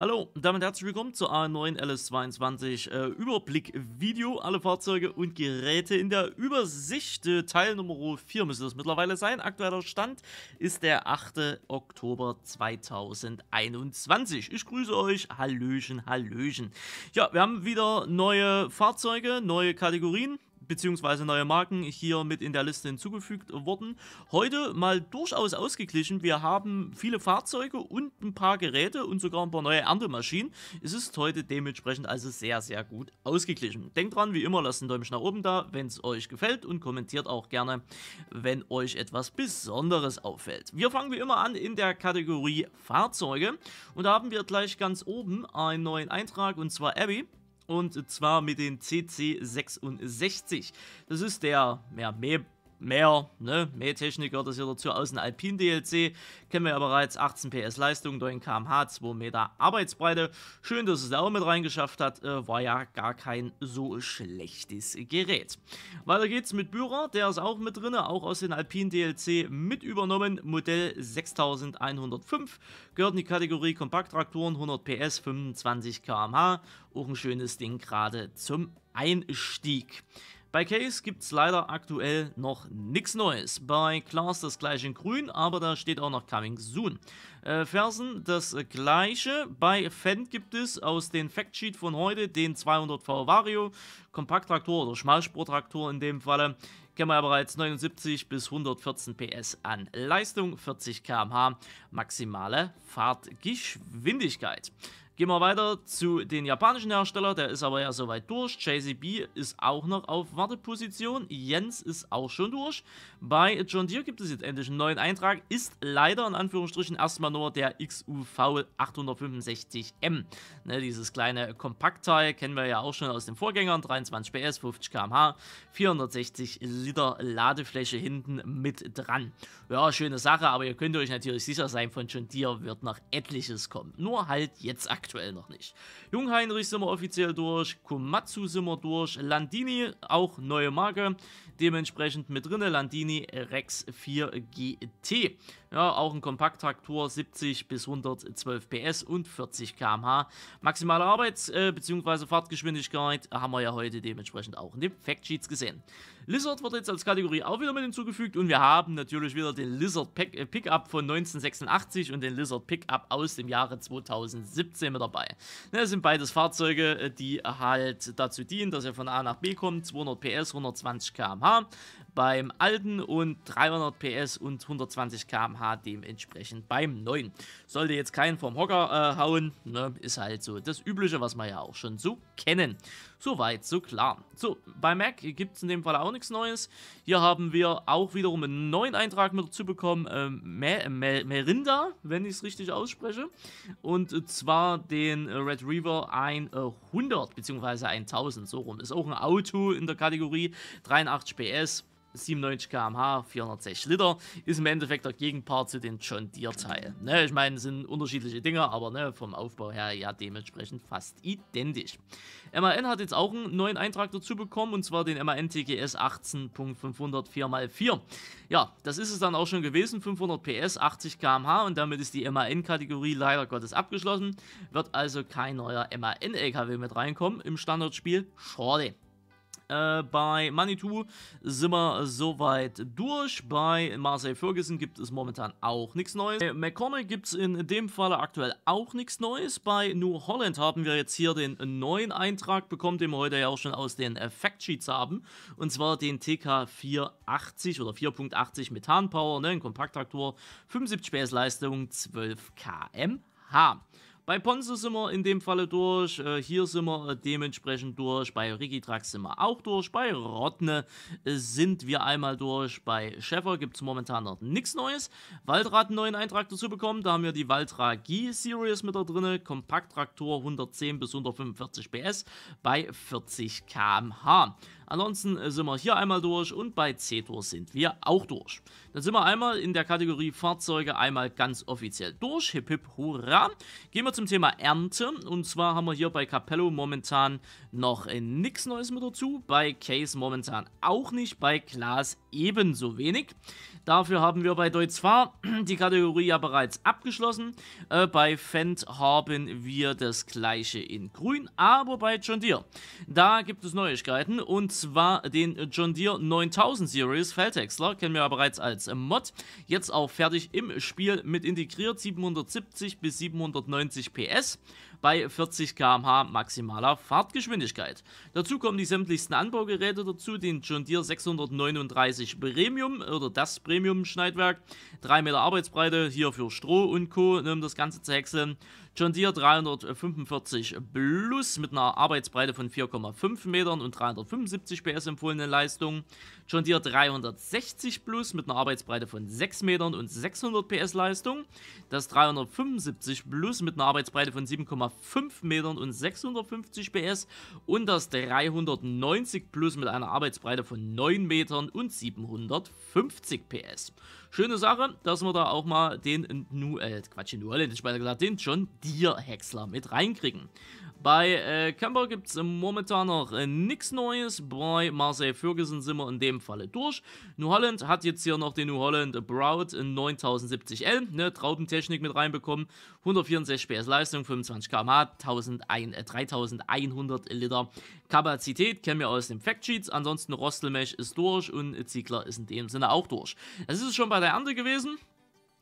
Hallo und damit herzlich willkommen zur A9 LS22 äh, Überblick Video, alle Fahrzeuge und Geräte in der Übersicht. Äh, Teil Nummer 4 müsste das mittlerweile sein. Aktueller Stand ist der 8. Oktober 2021. Ich grüße euch, Hallöchen, Hallöchen. Ja, wir haben wieder neue Fahrzeuge, neue Kategorien beziehungsweise neue Marken hier mit in der Liste hinzugefügt wurden. Heute mal durchaus ausgeglichen. Wir haben viele Fahrzeuge und ein paar Geräte und sogar ein paar neue Erntemaschinen. Es ist heute dementsprechend also sehr, sehr gut ausgeglichen. Denkt dran, wie immer, lasst einen Däumchen nach oben da, wenn es euch gefällt und kommentiert auch gerne, wenn euch etwas Besonderes auffällt. Wir fangen wie immer an in der Kategorie Fahrzeuge und da haben wir gleich ganz oben einen neuen Eintrag und zwar Abby und zwar mit den CC66. Das ist der ja, mehr mehr, ne, mehr Technik gehört das hier dazu aus dem Alpin DLC. Kennen wir ja bereits, 18 PS Leistung, 9 km/h, 2 Meter Arbeitsbreite. Schön, dass es da auch mit reingeschafft hat, äh, war ja gar kein so schlechtes Gerät. Weiter geht's mit Bührer, der ist auch mit drin, auch aus dem Alpin DLC mit übernommen, Modell 6105. Gehört in die Kategorie Kompakttraktoren, 100 PS, 25 km/h. Auch ein schönes Ding gerade zum Einstieg. Bei Case gibt es leider aktuell noch nichts Neues. Bei Class das gleiche in grün, aber da steht auch noch Coming Soon. Äh, Fersen das gleiche. Bei Fendt gibt es aus dem Factsheet von heute den 200V Vario, Kompakttraktor oder Schmalspurtraktor in dem Falle. Kennen wir ja bereits 79 bis 114 PS an Leistung, 40 km/h maximale Fahrtgeschwindigkeit. Gehen wir weiter zu den japanischen Hersteller, der ist aber ja soweit durch. JCB ist auch noch auf Warteposition, Jens ist auch schon durch. Bei John Deere gibt es jetzt endlich einen neuen Eintrag, ist leider in Anführungsstrichen erstmal nur der XUV 865M. Ne, dieses kleine Kompaktteil kennen wir ja auch schon aus den Vorgängern, 23 PS, 50 km/h, 460 Liter Ladefläche hinten mit dran. Ja, schöne Sache, aber ihr könnt euch natürlich sicher sein, von John Deere wird noch etliches kommen. Nur halt jetzt aktuell aktuell noch nicht. Jungheinrich sind wir offiziell durch, Komatsu sind wir durch, Landini, auch neue Marke, dementsprechend mit drin, Landini Rex 4 GT. Ja, auch ein Kompakttraktor, 70 bis 112 PS und 40 km/h. Maximale Arbeits- äh, bzw. Fahrtgeschwindigkeit haben wir ja heute dementsprechend auch in den Factsheets gesehen. Lizard wird jetzt als Kategorie auch wieder mit hinzugefügt und wir haben natürlich wieder den Lizard äh, Pickup von 1986 und den Lizard Pickup aus dem Jahre 2017 mit dabei. Das sind beides Fahrzeuge, äh, die halt dazu dienen, dass er von A nach B kommt, 200 PS, 120 km/h beim alten und 300 PS und 120 km/h dementsprechend beim neuen. Sollte jetzt keinen vom Hocker äh, hauen, ne? ist halt so das Übliche, was wir ja auch schon so kennen. Soweit, so klar. So, bei Mac gibt es in dem Fall auch nichts Neues. Hier haben wir auch wiederum einen neuen Eintrag mit dazu bekommen, ähm, Mer Mer Merinda, wenn ich es richtig ausspreche. Und zwar den Red Reaver 100 bzw. 1000, so rum. Ist auch ein Auto in der Kategorie, 83 PS 97 km/h, 406 Liter, ist im Endeffekt der Gegenpart zu den John Deere-Teil. Ne, ich meine, es sind unterschiedliche Dinge, aber ne, vom Aufbau her ja dementsprechend fast identisch. MAN hat jetzt auch einen neuen Eintrag dazu bekommen, und zwar den MAN TGS 18.500 4x4. Ja, das ist es dann auch schon gewesen, 500 PS, 80 km/h und damit ist die MAN-Kategorie leider Gottes abgeschlossen, wird also kein neuer MAN-LKW mit reinkommen im Standardspiel, schade. Äh, bei Manitou sind wir soweit durch. Bei Marseille Ferguson gibt es momentan auch nichts Neues. Bei McCormick gibt es in dem Falle aktuell auch nichts Neues. Bei New Holland haben wir jetzt hier den neuen Eintrag bekommen, den wir heute ja auch schon aus den äh, Factsheets haben. Und zwar den TK480 oder 4.80 Methanpower, ne, ein Kompakttraktor, 75 PS Leistung, 12 kmh. Bei Ponzo sind wir in dem Falle durch, äh, hier sind wir äh, dementsprechend durch, bei Rigitrax sind wir auch durch, bei Rodne äh, sind wir einmal durch, bei Schäfer gibt es momentan noch nichts Neues. Waldrad einen neuen Eintrag dazu bekommen, da haben wir die Waldra g Series mit da drin, Kompakttraktor 110 bis 145 PS bei 40 km/h. Ansonsten äh, sind wir hier einmal durch und bei C-Tour sind wir auch durch. Dann sind wir einmal in der Kategorie Fahrzeuge einmal ganz offiziell durch. Hip hip hurra. Gehen wir zum Thema Ernte. Und zwar haben wir hier bei Capello momentan noch äh, nichts Neues mit dazu. Bei Case momentan auch nicht. Bei Glas ebenso wenig. Dafür haben wir bei Deutz Fahr die Kategorie ja bereits abgeschlossen. Äh, bei Fendt haben wir das gleiche in grün, aber bei John Deere. Da gibt es Neuigkeiten und zwar den John Deere 9000 Series Feldhäcksler, kennen wir ja bereits als als Mod jetzt auch fertig im Spiel mit integriert. 770 bis 790 PS bei 40 km/h maximaler Fahrtgeschwindigkeit. Dazu kommen die sämtlichsten Anbaugeräte dazu, den John Deere 639 Premium oder das Premium Schneidwerk, 3 Meter Arbeitsbreite hier für Stroh und Co. um das Ganze zu häckseln. John Deere 345 Plus mit einer Arbeitsbreite von 4,5 Metern und 375 PS empfohlene Leistung. John Deere 360 Plus mit einer Arbeitsbreite von 6 Metern und 600 PS Leistung. Das 375 Plus mit einer Arbeitsbreite von 7,5 Metern und 650 PS. Und das 390 Plus mit einer Arbeitsbreite von 9 Metern und 750 PS. Schöne Sache, dass wir da auch mal den New, äh, Quatsch, New Holland, ich meine gesagt, den John Deere Häcksler mit reinkriegen. Bei äh, Canberra gibt es momentan noch äh, nichts Neues. Bei Marseille Ferguson sind wir in dem Falle durch. New Holland hat jetzt hier noch den New Holland Abroad 9070L, ne, Traubentechnik mit reinbekommen. 164 PS Leistung, 25 km/h, äh, 3100 Liter Kapazität. Kennen wir aus den Factsheets. Ansonsten Rostelmech ist durch und Ziegler ist in dem Sinne auch durch. Das ist es schon bei der Ernte gewesen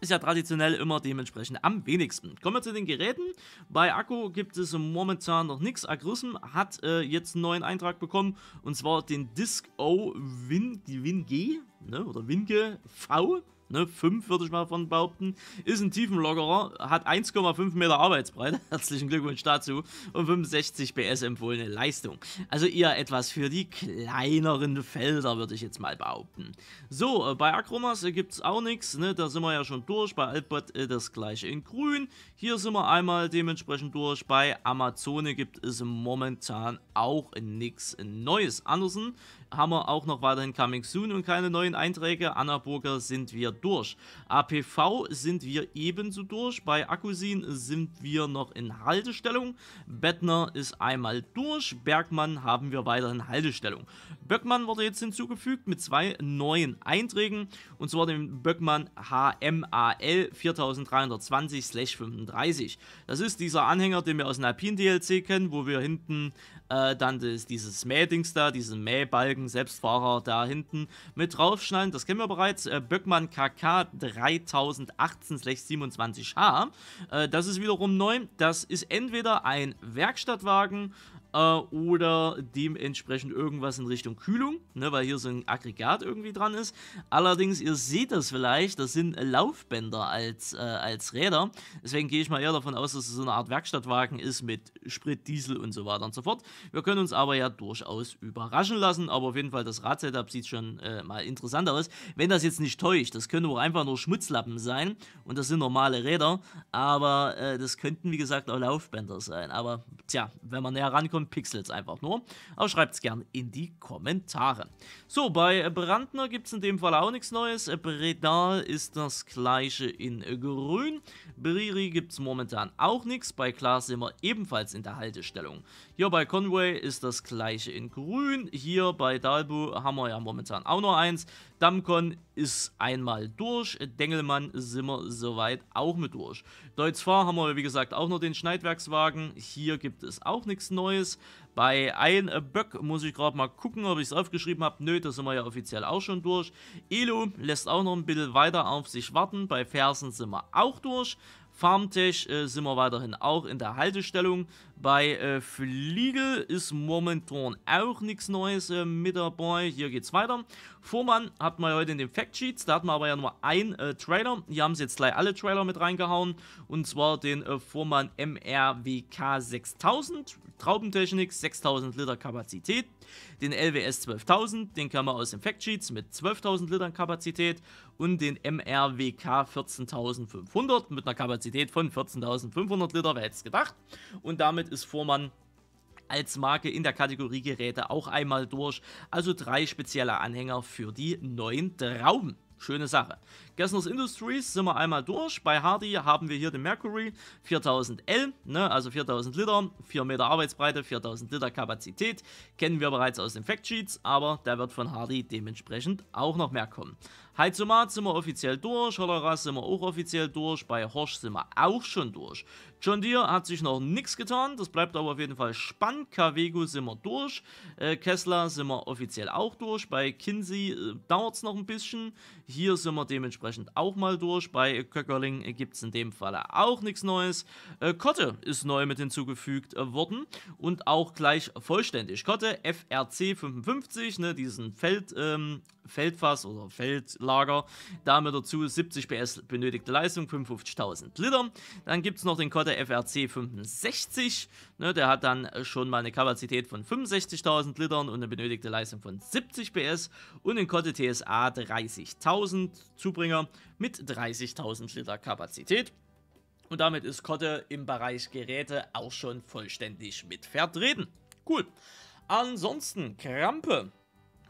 ist ja traditionell immer dementsprechend am wenigsten. Kommen wir zu den Geräten. Bei Akku gibt es momentan noch nichts. Agrism hat äh, jetzt einen neuen Eintrag bekommen und zwar den Disc O Win, Win G ne, oder Winge V ne, 5 würde ich mal von behaupten, ist ein Tiefenlockerer, hat 1,5 Meter Arbeitsbreite, herzlichen Glückwunsch dazu, und 65 PS empfohlene Leistung. Also eher etwas für die kleineren Felder, würde ich jetzt mal behaupten. So, äh, bei Acromas äh, gibt es auch nichts, ne, da sind wir ja schon durch, bei Altbot äh, das gleiche in grün, hier sind wir einmal dementsprechend durch, bei Amazone gibt es momentan auch nichts Neues. Andersen haben wir auch noch weiterhin Coming Soon und keine neuen Einträge, Annaburger sind wir durch. APV sind wir ebenso durch. Bei Akkusin sind wir noch in Haltestellung. Bettner ist einmal durch. Bergmann haben wir weiterhin Haltestellung. Böckmann wurde jetzt hinzugefügt mit zwei neuen Einträgen. Und zwar dem Böckmann HMAL 4320-35. Das ist dieser Anhänger, den wir aus dem Alpine DLC kennen, wo wir hinten äh, dann ist dieses Mähdings da, diesen Mähbalken, Selbstfahrer da hinten mit draufschneiden. Das kennen wir bereits. Äh, Böckmann KK 3018-27H. Äh, das ist wiederum neu. Das ist entweder ein Werkstattwagen, äh, oder dementsprechend irgendwas in Richtung Kühlung, ne, weil hier so ein Aggregat irgendwie dran ist. Allerdings, ihr seht das vielleicht, das sind Laufbänder als, äh, als Räder. Deswegen gehe ich mal eher davon aus, dass es so eine Art Werkstattwagen ist mit Sprit, Diesel und so weiter und so fort. Wir können uns aber ja durchaus überraschen lassen, aber auf jeden Fall das Radsetup sieht schon äh, mal interessant aus. Wenn das jetzt nicht täuscht, das können auch einfach nur Schmutzlappen sein und das sind normale Räder, aber äh, das könnten wie gesagt auch Laufbänder sein. Aber tja, wenn man näher rankommt, und Pixels einfach nur. Aber schreibt es gern in die Kommentare. So, bei Brandner gibt es in dem Fall auch nichts Neues. Bredal ist das gleiche in Grün. Briri gibt es momentan auch nichts. Bei Klaas sind wir ebenfalls in der Haltestellung. Hier bei Conway ist das gleiche in Grün. Hier bei Dalbu haben wir ja momentan auch noch eins. Damkon ist einmal durch. Dengelmann sind wir soweit auch mit durch. Deutz Fahr haben wir, wie gesagt, auch noch den Schneidwerkswagen. Hier gibt es auch nichts Neues. Bei Ein Böck muss ich gerade mal gucken, ob ich es aufgeschrieben habe. Nö, da sind wir ja offiziell auch schon durch. Elo lässt auch noch ein bisschen weiter auf sich warten. Bei Fersen sind wir auch durch. Farmtech äh, sind wir weiterhin auch in der Haltestellung. Bei äh, Fliegel ist momentan auch nichts Neues äh, mit dabei. Hier geht's weiter. Vormann hat man heute in den Factsheets. Da hatten wir aber ja nur einen äh, Trailer. Hier haben sie jetzt gleich alle Trailer mit reingehauen. Und zwar den Vormann MRWK 6000. Traubentechnik, 6000 Liter Kapazität. Den LWS 12000. Den kann man aus den Factsheets mit 12.000 Litern Kapazität und den MRWK 14500 mit einer Kapazität von 14.500 Liter, wer hätte es gedacht. Und damit ist Vormann als Marke in der Kategorie Geräte auch einmal durch. Also drei spezielle Anhänger für die neuen Trauben. Schöne Sache. Gessners Industries sind wir einmal durch. Bei Hardy haben wir hier den Mercury 4000 L, ne, also 4000 Liter, 4 Meter Arbeitsbreite, 4000 Liter Kapazität. Kennen wir bereits aus den Factsheets, aber der wird von Hardy dementsprechend auch noch mehr kommen. Heizomat halt, sind wir offiziell durch, Holleras sind wir auch offiziell durch, bei Horsch sind wir auch schon durch. John Deere hat sich noch nichts getan, das bleibt aber auf jeden Fall spannend. Cavego sind wir durch, äh, Kessler sind wir offiziell auch durch, bei Kinsey äh, dauert es noch ein bisschen. Hier sind wir dementsprechend auch mal durch, bei Köckerling äh, gibt es in dem Falle auch nichts Neues. Äh, Kotte ist neu mit hinzugefügt äh, worden und auch gleich vollständig. Kotte FRC 55, ne, diesen Feld, ähm, Feldfass oder Feld... Lager. Damit dazu 70 PS benötigte Leistung, 55.000 Liter. Dann gibt es noch den Kotte FRC 65. Ne, der hat dann schon mal eine Kapazität von 65.000 Litern und eine benötigte Leistung von 70 PS. Und den Kotte TSA 30.000 Zubringer mit 30.000 Liter Kapazität. Und damit ist Kotte im Bereich Geräte auch schon vollständig mit vertreten. Cool. Ansonsten Krampe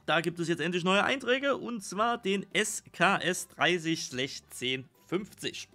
da gibt es jetzt endlich neue Einträge und zwar den SKS 30 1050.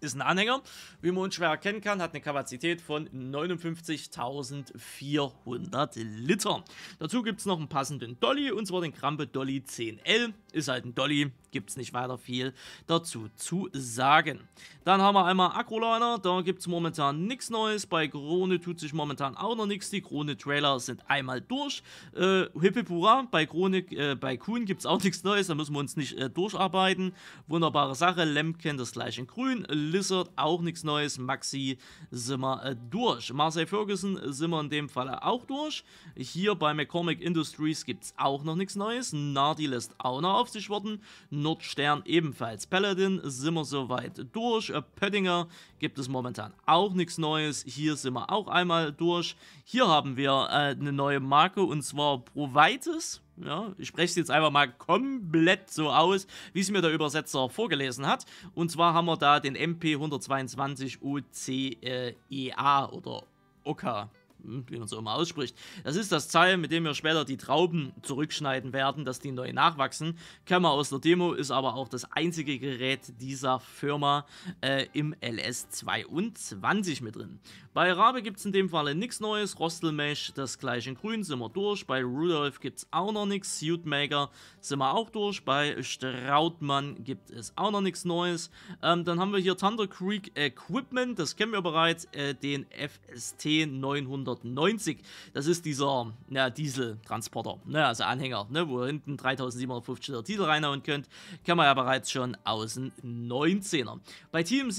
Ist ein Anhänger, wie man uns schwer erkennen kann, hat eine Kapazität von 59.400 Litern. Dazu gibt es noch einen passenden Dolly, und zwar den Krampe Dolly 10L. Ist halt ein Dolly, gibt es nicht weiter viel dazu zu sagen. Dann haben wir einmal Agroliner, da gibt es momentan nichts Neues. Bei Krone tut sich momentan auch noch nichts. Die Krone-Trailer sind einmal durch. Äh, Hippipura, bei Krone, äh, bei Kuhn gibt es auch nichts Neues, da müssen wir uns nicht äh, durcharbeiten. Wunderbare Sache, Lemken das gleiche in grün, Lizard auch nichts Neues. Maxi sind wir äh, durch. Marseille Ferguson sind wir in dem Fall auch durch. Hier bei McCormick Industries gibt es auch noch nichts Neues. Nardi lässt auch noch auf sich warten. Nordstern ebenfalls. Paladin sind wir soweit durch. Äh, Pöttinger gibt es momentan auch nichts Neues. Hier sind wir auch einmal durch. Hier haben wir äh, eine neue Marke und zwar Provitis. Ja, ich spreche es jetzt einfach mal komplett so aus, wie es mir der Übersetzer vorgelesen hat. Und zwar haben wir da den MP122 OCEA oder OKA wie man so immer ausspricht. Das ist das Teil, mit dem wir später die Trauben zurückschneiden werden, dass die neu nachwachsen. Kämmer aus der Demo, ist aber auch das einzige Gerät dieser Firma äh, im LS22 mit drin. Bei Rabe gibt es in dem Falle nichts Neues, Rostelmesh das gleiche in grün, sind wir durch. Bei Rudolf gibt es auch noch nichts, Suitmaker sind wir auch durch. Bei Strautmann gibt es auch noch nichts Neues. Ähm, dann haben wir hier Thunder Creek Equipment, das kennen wir bereits, äh, den FST 900 390. Das ist dieser ja, Dieseltransporter, ne, also Anhänger, ne, wo ihr hinten 3750 Liter Diesel reinhauen könnt. Kann man ja bereits schon aus dem 19er. Bei TMC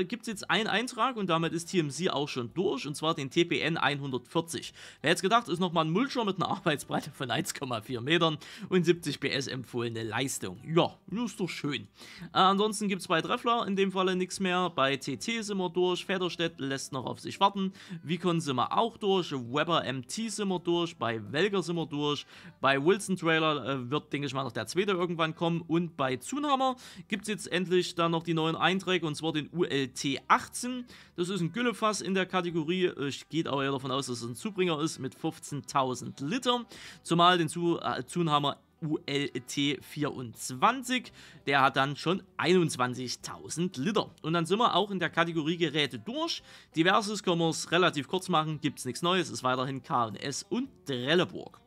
äh, gibt es jetzt einen Eintrag und damit ist TMC auch schon durch und zwar den TPN 140. Wer jetzt gedacht, ist nochmal ein Mulcher mit einer Arbeitsbreite von 1,4 Metern und 70 PS empfohlene Leistung. Ja, ist doch schön. Äh, ansonsten gibt es bei Treffler in dem Falle nichts mehr. Bei TT sind wir durch. Federstedt lässt noch auf sich warten. Vicon sind wir auch auch durch, Weber MT sind wir durch, bei Welker sind wir durch, bei Wilson Trailer äh, wird, denke ich mal, noch der zweite irgendwann kommen und bei Zunhammer gibt es jetzt endlich dann noch die neuen Einträge und zwar den ULT 18. Das ist ein Güllefass in der Kategorie, ich gehe aber eher davon aus, dass es ein Zubringer ist, mit 15.000 Liter, zumal den Zu äh, Zunhammer ULT24. Der hat dann schon 21.000 Liter. Und dann sind wir auch in der Kategorie Geräte durch. Diverses können wir es relativ kurz machen, gibt es nichts Neues, ist weiterhin KS und Trelleborg.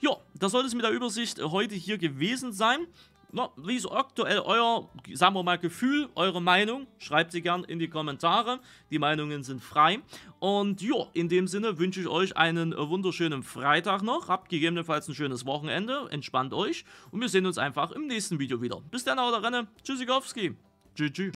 Ja, das sollte es mit der Übersicht heute hier gewesen sein no, wie ist aktuell euer, sagen wir mal, Gefühl, eure Meinung? Schreibt sie gern in die Kommentare. Die Meinungen sind frei. Und ja, in dem Sinne wünsche ich euch einen wunderschönen Freitag noch. Habt gegebenenfalls ein schönes Wochenende. Entspannt euch. Und wir sehen uns einfach im nächsten Video wieder. Bis dann, haut rein. Tschüssikowski. Tschüss.